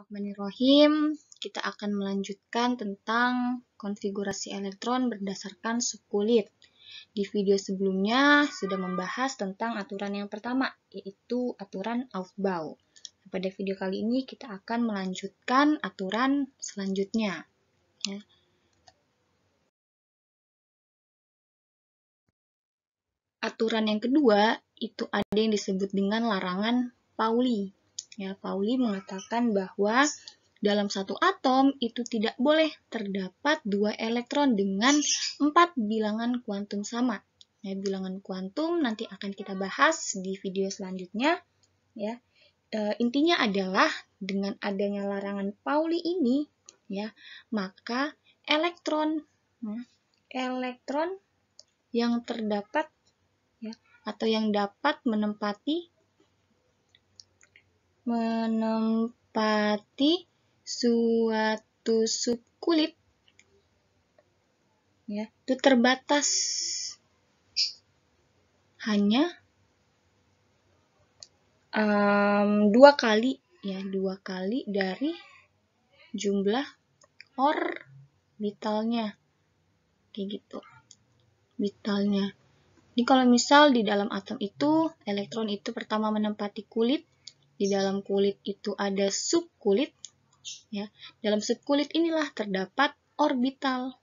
Bismillahirrahmanirrahim. Kita akan melanjutkan tentang konfigurasi elektron berdasarkan subkulit. Di video sebelumnya sudah membahas tentang aturan yang pertama, yaitu aturan Aufbau. Pada video kali ini kita akan melanjutkan aturan selanjutnya. Ya. Aturan yang kedua itu ada yang disebut dengan larangan Pauli Ya, Pauli mengatakan bahwa dalam satu atom itu tidak boleh terdapat dua elektron dengan empat bilangan kuantum sama. Ya, bilangan kuantum nanti akan kita bahas di video selanjutnya. Ya, e, intinya adalah dengan adanya larangan Pauli ini, ya, maka elektron, ya, elektron yang terdapat ya, atau yang dapat menempati menempati suatu subkulit ya itu terbatas hanya um, dua kali ya dua kali dari jumlah orbitalnya kayak gitu orbitalnya ini kalau misal di dalam atom itu elektron itu pertama menempati kulit di dalam kulit itu ada subkulit, ya. Dalam subkulit inilah terdapat orbital,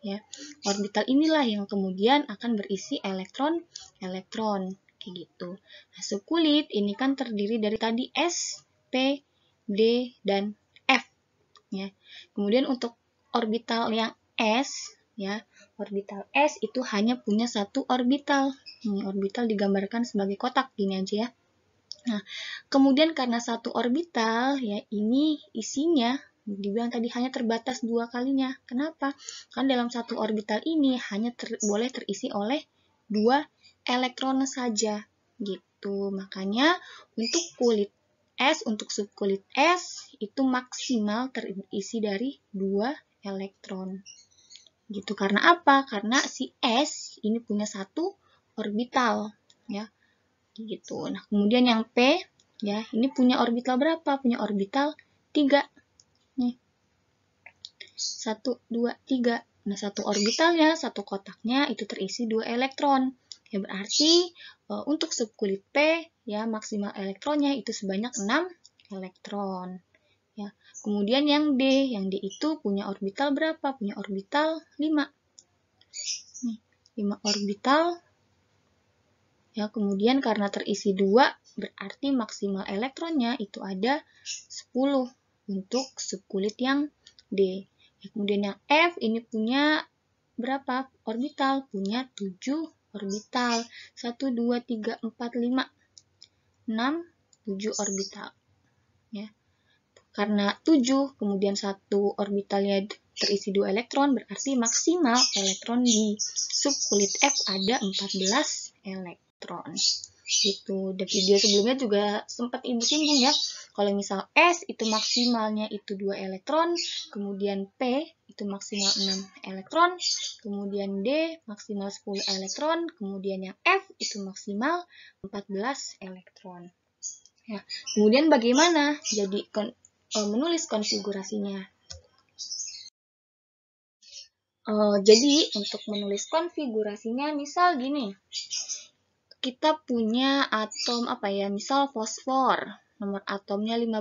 ya. Orbital inilah yang kemudian akan berisi elektron-elektron kayak gitu. Nah, subkulit ini kan terdiri dari tadi S, P, D, dan F, ya. Kemudian untuk orbital yang S, ya, orbital S itu hanya punya satu orbital. Ini orbital digambarkan sebagai kotak gini aja ya. Nah, kemudian karena satu orbital ya ini isinya dibilang tadi hanya terbatas dua kalinya. Kenapa? kan dalam satu orbital ini hanya ter, boleh terisi oleh dua elektron saja gitu. Makanya untuk kulit S untuk subkulit S itu maksimal terisi dari dua elektron. Gitu karena apa? Karena si S ini punya satu orbital ya gitu. Nah, kemudian yang P ya, ini punya orbital berapa? Punya orbital 3. Nih. 1 2 3. Nah, satu orbitalnya, satu kotaknya itu terisi dua elektron. Ya berarti e, untuk subkulit P ya maksimal elektronnya itu sebanyak 6 elektron. Ya. Kemudian yang D, yang D itu punya orbital berapa? Punya orbital 5. Nih, 5 orbital Ya, kemudian karena terisi 2, berarti maksimal elektronnya itu ada 10 untuk subkulit yang D. Ya, kemudian yang F ini punya berapa orbital? Punya 7 orbital. 1, 2, 3, 4, 5, 6, 7 orbital. Ya. Karena 7, kemudian satu orbitalnya terisi 2 elektron, berarti maksimal elektron di subkulit F ada 14 elektron elektron, gitu di video sebelumnya juga sempat ibu singgung ya kalau misal S itu maksimalnya itu dua elektron kemudian P itu maksimal 6 elektron kemudian D maksimal 10 elektron kemudian yang F itu maksimal 14 elektron ya kemudian bagaimana jadi kon e, menulis konfigurasinya Uh, jadi untuk menulis konfigurasinya misal gini kita punya atom apa ya, misal fosfor, nomor atomnya 15.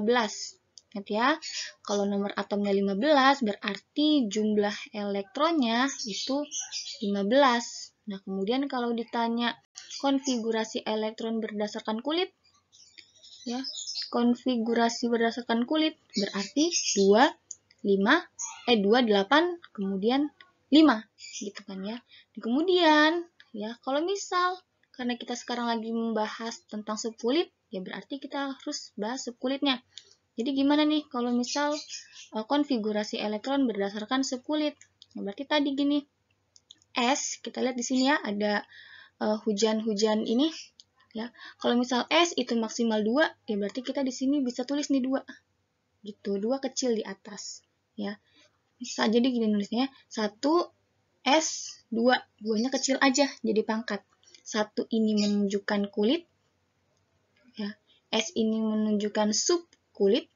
Ingat ya, kalau nomor atomnya 15 berarti jumlah elektronnya itu 15. Nah, kemudian kalau ditanya konfigurasi elektron berdasarkan kulit, ya, konfigurasi berdasarkan kulit berarti 2, 5, eh 2, 8, kemudian 5, gitu kan ya. Nah, kemudian, ya, kalau misal karena kita sekarang lagi membahas tentang subkulit, ya berarti kita harus bahas subkulitnya. Jadi gimana nih kalau misal e, konfigurasi elektron berdasarkan subkulit? Ya berarti tadi gini, S, kita lihat di sini ya, ada e, hujan-hujan ini, ya. Kalau misal S itu maksimal 2, ya berarti kita di sini bisa tulis nih 2. Gitu, 2 kecil di atas, ya. Bisa jadi gini nulisnya, 1 S 2, 2-nya kecil aja jadi pangkat satu ini menunjukkan kulit, ya, S ini menunjukkan sub kulit,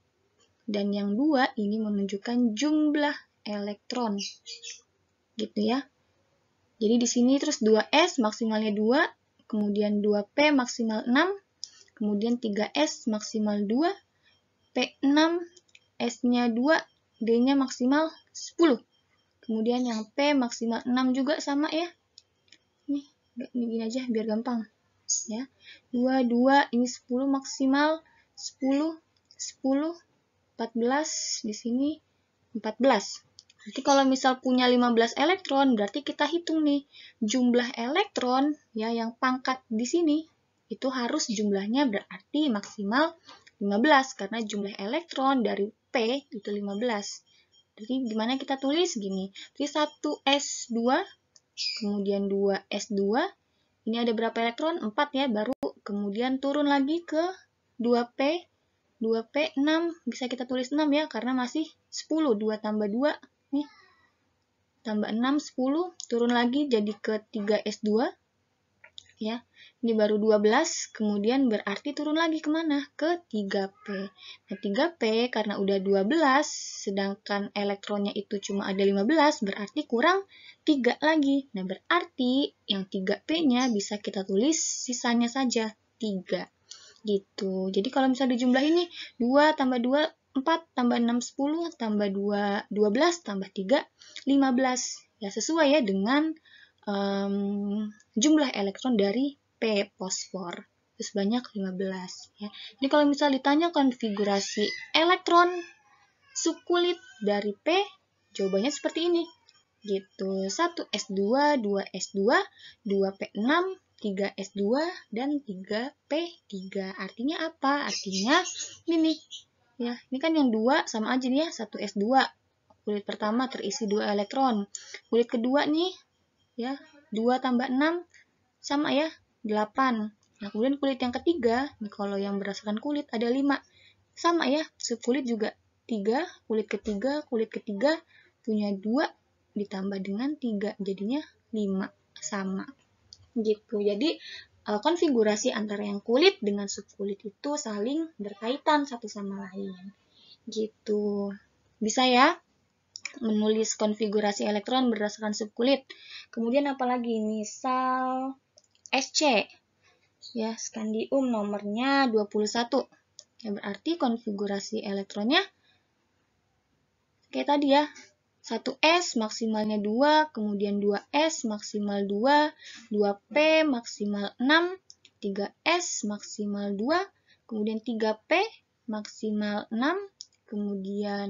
dan yang dua ini menunjukkan jumlah elektron. Gitu ya. Jadi di sini terus 2S maksimalnya 2, kemudian 2P maksimal 6, kemudian 3S maksimal 2, P6, S-nya 2, D-nya maksimal 10. Kemudian yang P maksimal 6 juga sama ya ini aja biar gampang ya 2 2 ini 10 maksimal 10 10 14 di sini 14 nanti kalau misal punya 15 elektron berarti kita hitung nih jumlah elektron ya yang pangkat di sini itu harus jumlahnya berarti maksimal 15 karena jumlah elektron dari P itu 15 jadi gimana kita tulis gini. Jadi 1S2 kemudian 2 S2, ini ada berapa elektron? 4 ya, baru kemudian turun lagi ke 2P, 2P 6, bisa kita tulis 6 ya, karena masih 10, 2 tambah 2, nih, tambah 6, 10, turun lagi jadi ke 3S2, ya. Ini baru 12, kemudian berarti turun lagi kemana? Ke 3P. Nah, 3P karena udah 12, sedangkan elektronnya itu cuma ada 15, berarti kurang 3 lagi. Nah, berarti yang 3P-nya bisa kita tulis sisanya saja, 3 gitu. Jadi kalau misalnya jumlah ini 2 tambah 2 4 tambah 6 10 tambah 2 12 tambah 3 15. Ya sesuai ya dengan um, jumlah elektron dari P fosfor itu sebanyak 15 ya. Jadi kalau misalnya ditanya konfigurasi elektron sukulit dari P jawabannya seperti ini gitu 1 S2 2 S2 2 P6 3 S2 dan 3 P3 artinya apa artinya ini nih ya ini kan yang 2 sama aja nih ya 1 S2 kulit pertama terisi 2 elektron kulit kedua nih ya 2 tambah 6 sama ya 8 nah kemudian kulit yang ketiga nih kalau yang berdasarkan kulit ada 5 sama ya kulit juga 3 kulit ketiga kulit ketiga punya 2 ditambah dengan 3 jadinya 5 sama gitu jadi eh, konfigurasi antara yang kulit dengan subkulit itu saling berkaitan satu sama lain gitu bisa ya menulis konfigurasi elektron berdasarkan subkulit. Kemudian apalagi misal SC ya skandium nomornya 21. Ya berarti konfigurasi elektronnya kayak tadi ya. 1S maksimalnya 2, kemudian 2S maksimal 2, 2P maksimal 6, 3S maksimal 2, kemudian 3P maksimal 6, kemudian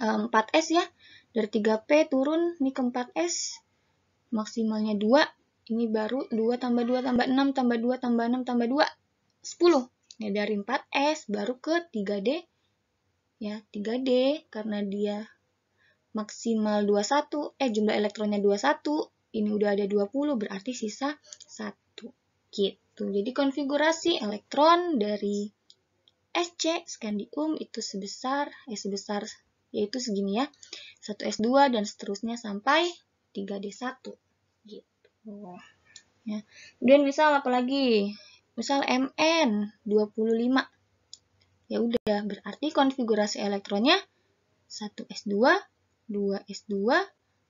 4S eh, ya. Dari 3P turun ini ke 4S. Maksimalnya 2. Ini baru 2 tambah 2 tambah 6 tambah 2 tambah 6 tambah 2. 10. Ini dari 4S baru ke 3D. Ya, 3D karena dia maksimal 21. Eh, jumlah elektronnya 21. Ini udah ada 20 berarti sisa 1. Gitu. Jadi konfigurasi elektron dari SC skandium itu sebesar eh sebesar yaitu segini ya. 1 S2 dan seterusnya sampai 3 D1 gitu. Ya. Kemudian misal apa lagi? Misal MN 25. Ya udah, berarti konfigurasi elektronnya 1 S2, 2 S2,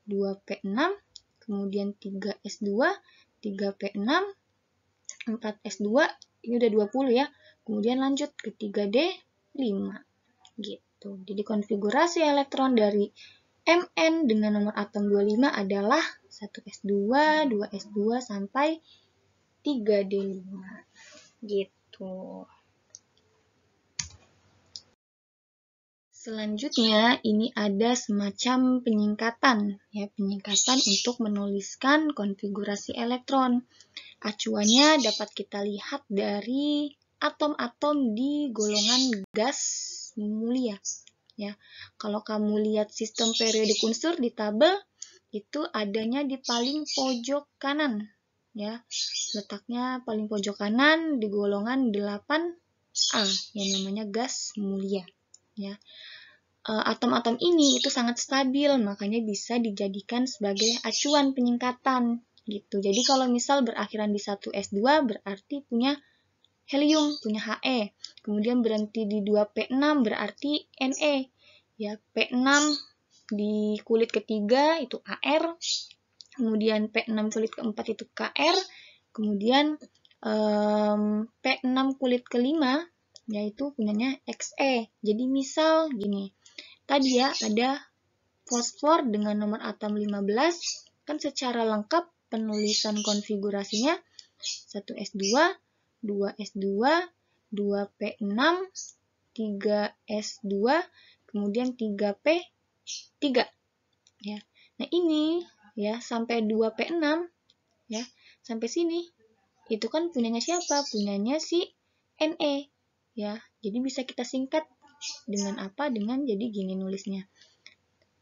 2 P6, kemudian 3 S2, 3 P6, 4 S2, ini udah 20 ya. Kemudian lanjut ke 3D 5 gitu. Gitu. jadi konfigurasi elektron dari Mn dengan nomor atom 25 adalah 1s2, 2s2 sampai 3d5. Gitu. Selanjutnya ini ada semacam penyingkatan ya, penyingkatan untuk menuliskan konfigurasi elektron. Acuannya dapat kita lihat dari atom-atom di golongan gas mulia ya. Kalau kamu lihat sistem periodik unsur di tabel itu adanya di paling pojok kanan ya. Letaknya paling pojok kanan di golongan 8A yang namanya gas mulia ya. E, atom-atom ini itu sangat stabil, makanya bisa dijadikan sebagai acuan penyingkatan gitu. Jadi kalau misal berakhiran di 1S2 berarti punya helium punya He. Kemudian berhenti di 2P6 berarti Ne. Ya, P6 di kulit ketiga itu AR. Kemudian P6 kulit keempat itu KR. Kemudian um, P6 kulit kelima yaitu punyanya XE. Jadi misal gini. Tadi ya ada fosfor dengan nomor atom 15 kan secara lengkap penulisan konfigurasinya 1S2 2S2, 2P6, 3S2, kemudian 3P3. Ya. Nah, ini ya sampai 2P6 ya, sampai sini itu kan punyanya siapa? Punyanya si NE ya. Jadi bisa kita singkat dengan apa? Dengan jadi gini nulisnya.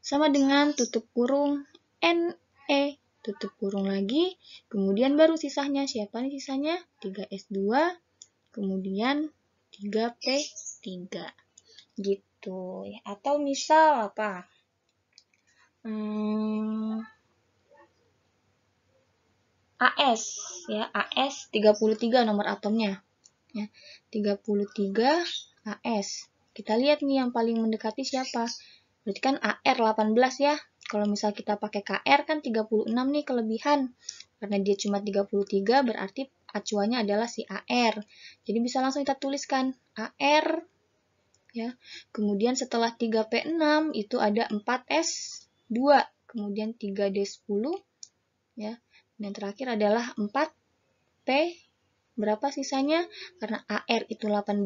Sama dengan tutup kurung NE tutup kurung lagi, kemudian baru sisanya. Siapa nih sisanya? 3S2, kemudian 3P3. Gitu. Atau misal apa? Hmm, AS ya, AS 33 nomor atomnya. Ya, 33 AS. Kita lihat nih yang paling mendekati siapa? Berarti kan AR 18 ya. Kalau misal kita pakai KR kan 36 nih kelebihan. Karena dia cuma 33 berarti acuannya adalah si AR. Jadi bisa langsung kita tuliskan AR ya. Kemudian setelah 3P6 itu ada 4S2, kemudian 3D10 ya. Dan terakhir adalah 4P berapa sisanya? Karena AR itu 18,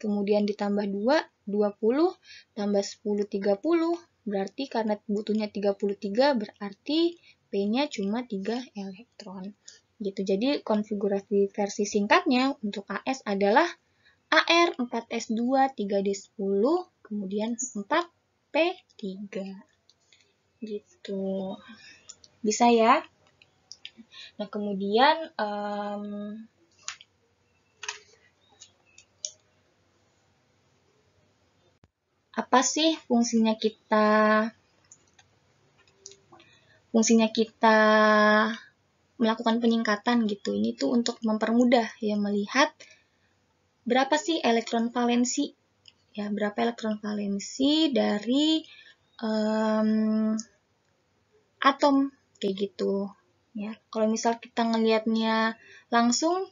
kemudian ditambah 2, 20, tambah 10, 30, Berarti karena butuhnya 33 berarti P-nya cuma 3 elektron. Gitu. Jadi konfigurasi versi singkatnya untuk AS adalah AR 4S2 3D10 kemudian 4P3. Gitu. Bisa ya? Nah, kemudian um, apa sih fungsinya kita fungsinya kita melakukan peningkatan gitu. Ini tuh untuk mempermudah ya melihat berapa sih elektron valensi ya berapa elektron valensi dari um, atom kayak gitu ya. Kalau misal kita ngelihatnya langsung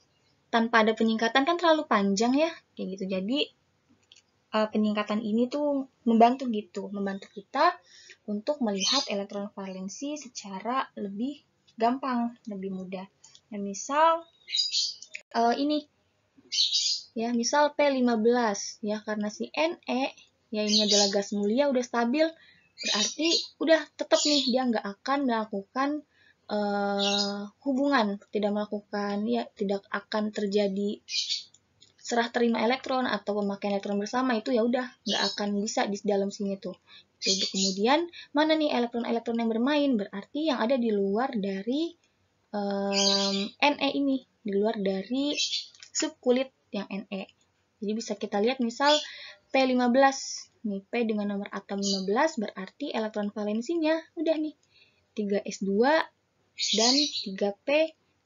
tanpa ada peningkatan kan terlalu panjang ya kayak gitu. Jadi uh, peningkatan ini tuh membantu gitu, membantu kita untuk melihat elektron valensi secara lebih gampang, lebih mudah. Nah, misal uh, ini ya, misal P15 ya karena si Ne ya ini adalah gas mulia udah stabil berarti udah tetap nih dia nggak akan melakukan uh, hubungan, tidak melakukan ya tidak akan terjadi serah terima elektron atau pemakaian elektron bersama itu ya udah nggak akan bisa di dalam sini tuh. Jadi gitu. kemudian mana nih elektron-elektron yang bermain berarti yang ada di luar dari um, Ne ini, di luar dari subkulit yang Ne. Jadi bisa kita lihat misal P15 nih P dengan nomor atom 15 berarti elektron valensinya udah nih 3S2 dan 3P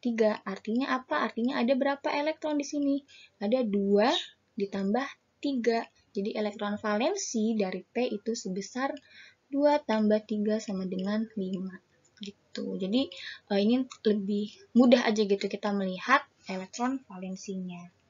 3. Artinya apa? Artinya ada berapa elektron di sini? Ada 2 ditambah 3. Jadi elektron valensi dari P itu sebesar 2 tambah 3 sama dengan 5. Gitu. Jadi eh, ini lebih mudah aja gitu kita melihat elektron valensinya.